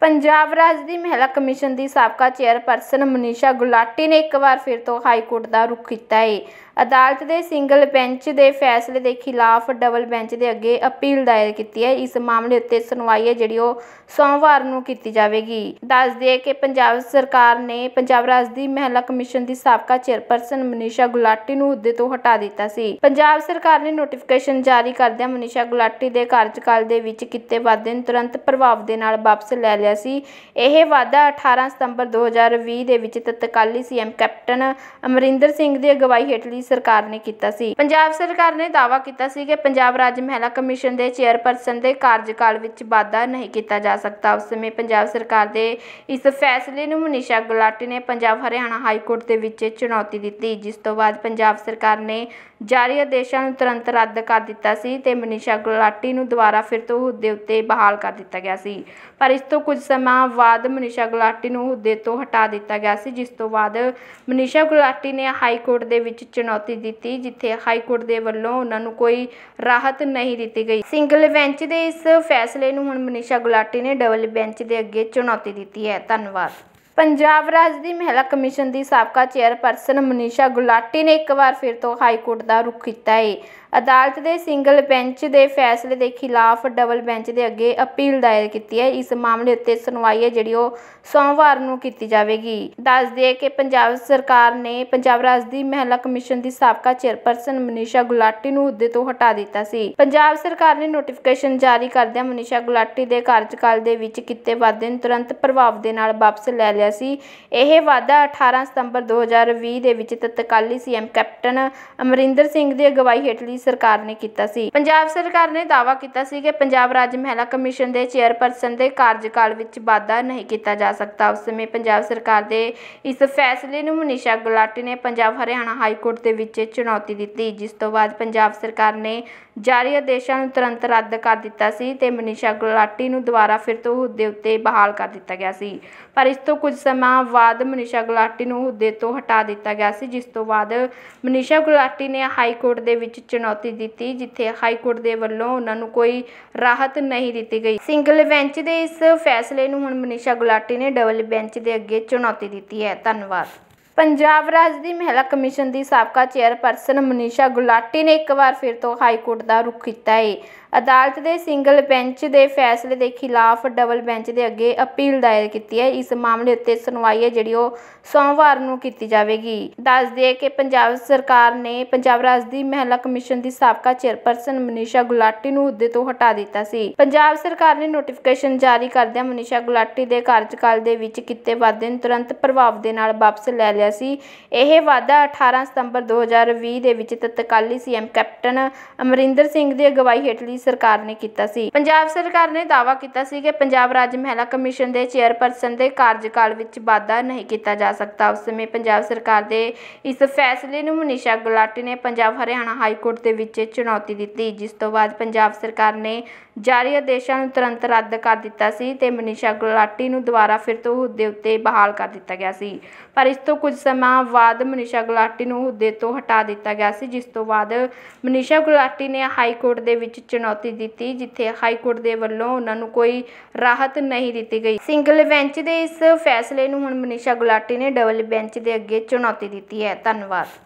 ਪੰਜਾਬ ਰਾਜ ਦੀ ਮਹਿਲਾ ਕਮਿਸ਼ਨ ਦੀ ਸਾਬਕਾ ਚੇਅਰਪਰਸਨ ਮਨੀਸ਼ਾ ਗੁਲਾਟੀ ਨੇ ਇੱਕ ਵਾਰ ਫਿਰ ਤੋਂ ਹਾਈ ਕੋਰਟ ਦਾ ਰੁਖ ਕੀਤਾ ਹੈ ਅਦਾਲਤ ਦੇ ਸਿੰਗਲ ਬੈਂਚ ਦੇ ਫੈਸਲੇ ਦੇ ਖਿਲਾਫ ਡਬਲ ਬੈਂਚ ਦੇ ਅੱਗੇ ਅਪੀਲ ਦਾਇਰ ਕੀਤੀ ਹੈ ਇਸ ਮਾਮਲੇ ਉੱਤੇ ਸੁਣਵਾਈ ਹੈ ਜਿਹੜੀ ਉਹ ਸੋਮਵਾਰ ਨੂੰ ਕੀਤੀ ਜਾਵੇਗੀ ਦੱਸ ਦਈਏ ਕਿ ਪੰਜਾਬ ਸਰਕਾਰ ਨੇ ਪੰਜਾਬ ਰਾਜ ਦੀ ਮਹਿਲਾ ਕਮਿਸ਼ਨ ਦੀ ਸਾਬਕਾ ਚੇਅਰਪਰਸਨ ਮਨੀਸ਼ਾ ਗੁਲਾਟੀ ਨੂੰ ਅਹੁਦੇ ਤੋਂ ਹਟਾ ਦਿੱਤਾ ਸੀ ਪੰਜਾਬ ਸਰਕਾਰ ਨੇ ਨੋਟੀਫਿਕੇਸ਼ਨ ਜਾਰੀ ਕਰਦਿਆਂ ਮਨੀਸ਼ਾ ਗੁਲਾਟੀ ਦੇ ਕਾਰਜਕਾਲ ਦੇ ਵਿੱਚ ਕੀਤੇ ਵਾਅਦੇ ਨੂੰ ਤੁਰੰਤ ਪ੍ਰਭਾਵ ਦੇ ਨਾਲ ਵਾਪਸ ਲੈ ਲਿਆ ਗਿਆ ਸੀ ਇਹ ਵਾਅਦਾ 18 ਸਤੰਬਰ 2020 ਦੇ ਵਿੱਚ ਤਤਕਾਲੀ ਸੀਐਮ ਕੈਪਟਨ ਅਮਰਿੰਦਰ ਸਿੰਘ ਦੀ ਅਗਵਾਈ ਹੇਠਲੀ ਸਰਕਾਰ ਨੇ ਕੀਤਾ ਸੀ ਪੰਜਾਬ ਸਰਕਾਰ ਨੇ ਦਾਅਵਾ ਕੀਤਾ ਸੀ ਕਿ ਪੰਜਾਬ ਰਾਜ ਮਹਿਲਾ ਕਮਿਸ਼ਨ ਦੇ ਚੇਅਰਪਰਸਨ ਦੇ ਕਾਰਜਕਾਲ ਵਿੱਚ ਵਾਅਦਾ ਨਹੀਂ ਕੀਤਾ ਜਾ ਸਕਦਾ ਉਸ ਸਮੇਂ ਪੰਜਾਬ ਸਰਕਾਰ ਦੇ ਇਸ ਫੈਸਲੇ ਨੂੰ ਮਨੀਸ਼ਾ ਗੁਲਾਟੀ ਨੇ ਪੰਜਾਬ ਹਰਿਆਣਾ ਹਾਈ ਕੋਰਟ ਦੇ ਵਿੱਚ ਚੁਣੌਤੀ ਦਿੱਤੀ ਜਿਸ ਤੋਂ ਬਾਅਦ ਪੰਜਾਬ ਸਰਕਾਰ ਨੇ ਜਾਰੀ ਆਦੇਸ਼ਾਂ ਨੂੰ ਤੁਰੰਤ ਰੱਦ ਕਰ ਦਿੱਤਾ ਸੀ ਤੇ ਮਨੀਸ਼ਾ ਗੁਲਾਟੀ ਨੂੰ ਦੁਬਾਰਾ ਫਿਰ ਤੋਂ ਅਹੁਦੇ ਉੱਤੇ ਬਹਾਲ ਕਰ ਦਿੱਤਾ ਗਿਆ ਸੀ ਪਰ ਇਸ ਤੋਂ ਕੁਝ ਕੁਝ ਸਮਾਂ ਬਾਅਦ ਮਨੀਸ਼ਾ ਗੁਲਾਟੀ ਨੂੰ ਅਹੁਦੇ ਤੋਂ ਹਟਾ ਦਿੱਤਾ ਗਿਆ ਸੀ ਜਿਸ ਤੋਂ ਬਾਅਦ ਮਨੀਸ਼ਾ ਗੁਲਾਟੀ ਨੇ ਹਾਈ ਕੋਰਟ ਦੇ ਵਿੱਚ ਚੁਣੌਤੀ ਦਿੱਤੀ ਜਿੱਥੇ ਹਾਈ ਕੋਰਟ ਦੇ ਵੱਲੋਂ ਉਹਨਾਂ ਨੂੰ ਕੋਈ ਰਾਹਤ ਨਹੀਂ ਦਿੱਤੀ ਗਈ ਸਿੰਗਲ ਬੈਂਚ ਦੇ ਇਸ ਫੈਸਲੇ ਨੂੰ ਹੁਣ ਮਨੀਸ਼ਾ ਗੁਲਾਟੀ ਨੇ ਡਬਲ ਬੈਂਚ ਦੇ ਅੱਗੇ ਚੁਣੌਤੀ ਦਿੱਤੀ ਹੈ ਧੰਨਵਾਦ ਪੰਜਾਬ ਰਾਜ ਦੀ ਮਹਿਲਾ ਕਮਿਸ਼ਨ ਦੀ ਸਾਬਕਾ ਚੇਅਰਪਰਸਨ ਮਨੀਸ਼ਾ ਗੁਲਾਟੀ ਨੇ ਇੱਕ ਵਾਰ ਫਿਰ ਤੋਂ ਹਾਈ ਕੋਰਟ ਦਾ ਰੁਖ ਕੀਤਾ ਹੈ ਅਦਾਲਤ ਦੇ ਸਿੰਗਲ ਬੈਂਚ ਦੇ ਫੈਸਲੇ ਦੇ ਖਿਲਾਫ ਡਬਲ ਬੈਂਚ ਦੇ ਅੱਗੇ ਅਪੀਲ ਦਾਇਰ ਕੀਤੀ ਹੈ ਇਸ ਮਾਮਲੇ ਉੱਤੇ ਸੁਣਵਾਈ ਹੈ ਜਿਹੜੀ ਉਹ ਸੋਮਵਾਰ ਨੂੰ ਕੀਤੀ ਜਾਵੇਗੀ ਦੱਸ ਦਈਏ ਕਿ ਪੰਜਾਬ ਸਰਕਾਰ ਨੇ ਪੰਜਾਬ ਰਾਜ ਦੀ ਮਹਿਲਾ ਕਮਿਸ਼ਨ ਦੀ ਸਾਬਕਾ ਚੇਅਰਪਰਸਨ ਮਨੀਸ਼ਾ ਗੁਲਾਟੀ ਨੂੰ ਅਹੁਦੇ ਤੋਂ ਹਟਾ ਦਿੱਤਾ ਸੀ ਪੰਜਾਬ ਸਰਕਾਰ ਨੇ ਨੋਟੀਫਿਕੇਸ਼ਨ ਜਾਰੀ ਕਰਦਿਆਂ ਮਨੀਸ਼ਾ ਗੁਲਾਟੀ ਦੇ ਕਾਰਜਕਾਲ ਦੇ ਵਿੱਚ ਕੀਤੇ ਵਾਅਦੇ ਨੂੰ ਤੁਰੰਤ ਪ੍ਰਭਾਵ ਦੇ ਨਾਲ ਵਾਪਸ ਲੈ ਲਿਆ ਗਿਆ ਸੀ ਇਹ ਵਾਅਦਾ 18 ਸਤੰਬਰ 2020 ਦੇ ਵਿੱਚ ਤਤਕਾਲੀ ਸੀਐਮ ਕੈਪਟਨ ਅਮਰਿੰਦਰ ਸਿੰਘ ਦੀ ਅਗਵਾਈ ਹੇਠਲੀ ਸਰਕਾਰ ਨੇ ਕੀਤਾ ਸੀ ਪੰਜਾਬ ਸਰਕਾਰ ਨੇ ਦਾਅਵਾ ਕੀਤਾ ਸੀ ਕਿ ਪੰਜਾਬ ਰਾਜ ਮਹਿਲਾ ਕਮਿਸ਼ਨ ਦੇ ਚੇਅਰਪਰਸਨ ਦੇ ਕਾਰਜਕਾਲ ਵਿੱਚ ਵਾਅਦਾ ਨਹੀਂ ਕੀਤਾ ਜਾ ਸਕਦਾ ਉਸ ਸਮੇਂ ਪੰਜਾਬ ਸਰਕਾਰ ਦੇ ਇਸ ਫੈਸਲੇ ਨੂੰ ਮਨੀਸ਼ਾ ਗੁਲਾਟੀ ਨੇ ਪੰਜਾਬ ਹਰਿਆਣਾ ਹਾਈ ਕੋਰਟ ਦੇ ਵਿੱਚ ਚੁਣੌਤੀ ਦਿੱਤੀ ਜਿਸ ਤੋਂ ਬਾਅਦ ਪੰਜਾਬ ਸਰਕਾਰ ਨੇ ਜਾਰੀ ਆਦੇਸ਼ਾਂ ਨੂੰ ਤੁਰੰਤ ਰੱਦ ਕਰ ਦਿੱਤਾ ਸੀ ਤੇ ਮਨੀਸ਼ਾ ਗੁਲਾਟੀ ਨੂੰ ਦੁਬਾਰਾ ਫਿਰ ਤੋਂ ਉਹਦੇ ਉੱਤੇ ਬਹਾਲ ਕਰ ਦਿੱਤਾ ਗਿਆ ਸੀ ਪਰ ਇਸ ਤੋਂ ਕੁਝ ਸਮਾਂ ਬਾਅਦ ਮਨੀਸ਼ਾ ਗੁਲਾਟੀ ਨੂੰ ਹੁੱਦੇ ਤੋਂ ਹਟਾ ਦਿੱਤਾ ਗਿਆ ਸੀ ਜਿਸ ਤੋਂ ਬਾਅਦ ਮਨੀਸ਼ਾ ਗੁਲਾਟੀ ਨੇ ਹਾਈ ਕੋਰਟ ਦੇ ਵਿੱਚ ਚੁਣੌਤੀ ਦਿੱਤੀ ਜਿੱਥੇ ਹਾਈ ਕੋਰਟ ਦੇ ਵੱਲੋਂ ਉਹਨਾਂ ਨੂੰ ਕੋਈ ਰਾਹਤ ਨਹੀਂ ਦਿੱਤੀ ਗਈ ਸਿੰਗਲ ਬੈਂਚ ਦੇ ਇਸ ਫੈਸਲੇ ਨੂੰ ਹੁਣ ਮਨੀਸ਼ਾ ਗੁਲਾਟੀ ਨੇ ਡਬਲ ਬੈਂਚ ਦੇ ਅੱਗੇ ਚੁਣੌਤੀ ਦਿੱਤੀ ਹੈ ਧੰਨਵਾਦ ਪੰਜਾਬ ਰਾਜ ਦੀ ਮਹਿਲਾ ਕਮਿਸ਼ਨ ਦੀ ਸਾਬਕਾ ਚੇਅਰਪਰਸਨ ਮਨੀਸ਼ਾ ਗੁਲਾਟੀ ਨੇ ਇੱਕ ਵਾਰ ਫਿਰ ਤੋਂ ਹਾਈ ਕੋਰਟ ਦਾ ਰੁਖ ਕੀਤਾ ਹੈ ਅਦਾਲਤ ਦੇ ਸਿੰਗਲ ਬੈਂਚ ਦੇ ਫੈਸਲੇ ਦੇ ਖਿਲਾਫ ਡਬਲ ਬੈਂਚ ਦੇ ਅੱਗੇ ਅਪੀਲ ਦਾਇਰ ਕੀਤੀ ਹੈ ਇਸ ਮਾਮਲੇ ਉੱਤੇ ਸੁਣਵਾਈ ਹੈ ਜਿਹੜੀ ਉਹ ਸੋਮਵਾਰ ਨੂੰ ਕੀਤੀ ਜਾਵੇਗੀ ਦੱਸ ਦਈਏ ਕਿ ਪੰਜਾਬ ਸਰਕਾਰ ਨੇ ਪੰਜਾਬ ਰਾਜ ਦੀ ਮਹਿਲਾ ਕਮਿਸ਼ਨ ਦੀ ਸਾਬਕਾ ਚੇਅਰਪਰਸਨ ਮਨੀਸ਼ਾ ਗੁਲਾਟੀ ਨੂੰ ਅਹੁਦੇ ਤੋਂ ਹਟਾ ਦਿੱਤਾ ਸੀ ਪੰਜਾਬ ਸਰਕਾਰ ਨੇ ਨੋਟੀਫਿਕੇਸ਼ਨ ਜਾਰੀ ਕਰਦਿਆਂ ਮਨੀਸ਼ਾ ਗੁਲਾਟੀ ਦੇ ਕਾਰਜਕਾਲ ਦੇ ਵਿੱਚ ਕੀਤੇ ਵਾਅਦੇ ਨੂੰ ਤੁਰੰਤ ਪ੍ਰਭਾਵ ਦੇ ਨਾਲ ਵਾਪਸ ਲੈ ਲਿਆ ਸੀ ਇਹ ਵਾਅਦਾ 18 ਸਤੰਬਰ 2020 ਦੇ ਵਿੱਚ ਤਤਕਾਲੀ ਸੀਐਮ ਕੈਪਟਨ ਅਮਰਿੰਦਰ ਸਿੰਘ ਦੀ ਅਗਵਾਈ ਹੇਠਲੀ ਸਰਕਾਰ ਨੇ ਕੀਤਾ ਸੀ ਪੰਜਾਬ ਸਰਕਾਰ ਨੇ ਦਾਅਵਾ ਕੀਤਾ ਸੀ ਕਿ ਪੰਜਾਬ ਰਾਜ ਮਹਿਲਾ ਕਮਿਸ਼ਨ ਦੇ ਚੇਅਰਪਰਸਨ ਦੇ ਕਾਰਜਕਾਲ ਵਿੱਚ ਵਾਧਾ ਨਹੀਂ ਕੀਤਾ ਜਾ ਸਕਦਾ ਉਸ ਸਮੇਂ ਪੰਜਾਬ ਸਰਕਾਰ ਦੇ ਇਸ ਫੈਸਲੇ ਨੂੰ ਮਨੀਸ਼ਾ ਗੁਲਾਟੀ ਨੇ ਪੰਜਾਬ ਹਰਿਆਣਾ ਹਾਈ ਕੋਰਟ ਦੇ ਵਿੱਚ ਚੁਣੌਤੀ ਦਿੱਤੀ ਜਿਸ ਤੋਂ ਬਾਅਦ ਪੰਜਾਬ ਸਰਕਾਰ ਨੇ ਜਾਰੀ ਆਦੇਸ਼ਾਂ ਨੂੰ ਤੁਰੰਤ ਰੱਦ ਕਰ ਦਿੱਤਾ ਸੀ ਤੇ ਮਨੀਸ਼ਾ ਗੁਲਾਟੀ ਨੂੰ ਦੁਬਾਰਾ ਫਿਰ ਤੋਂ ਹੁੱਦੇ ਉੱਤੇ ਬਹਾਲ ਕਰ ਦਿੱਤਾ ਗਿਆ ਸੀ ਪਰ ਇਸ ਤੋਂ ਕੁਝ ਸਮਾਂ ਬਾਅਦ ਮਨੀਸ਼ਾ ਗੁਲਾਟੀ ਨੂੰ ਹੁੱਦੇ ਤੋਂ ਹਟਾ ਦਿੱਤਾ ਗਿਆ ਸੀ ਜਿਸ ਤੋਂ ਬਾਅਦ ਮਨੀਸ਼ਾ ਗੁਲਾਟੀ ਨੇ ਹਾਈ ਕੋਰਟ ਦੇ ਵਿੱਚ ਚੁਣੌਤੀ ਚੁਣੌਤੀ ਦਿੱਤੀ ਜਿੱਥੇ ਹਾਈ ਕੋਰਟ ਦੇ ਵੱਲੋਂ ਉਹਨਾਂ ਨੂੰ ਕੋਈ ਰਾਹਤ ਨਹੀਂ ਦਿੱਤੀ ਗਈ ਸਿੰਗਲ ਬੈਂਚ ਦੇ ਇਸ ਫੈਸਲੇ ਨੂੰ ਹੁਣ ਮਨੀਸ਼ਾ ਗੁਲਾਟੀ ਨੇ ਡਬਲ ਬੈਂਚ ਦੇ ਅੱਗੇ ਚੁਣੌਤੀ ਦਿੱਤੀ ਹੈ ਧੰਨਵਾਦ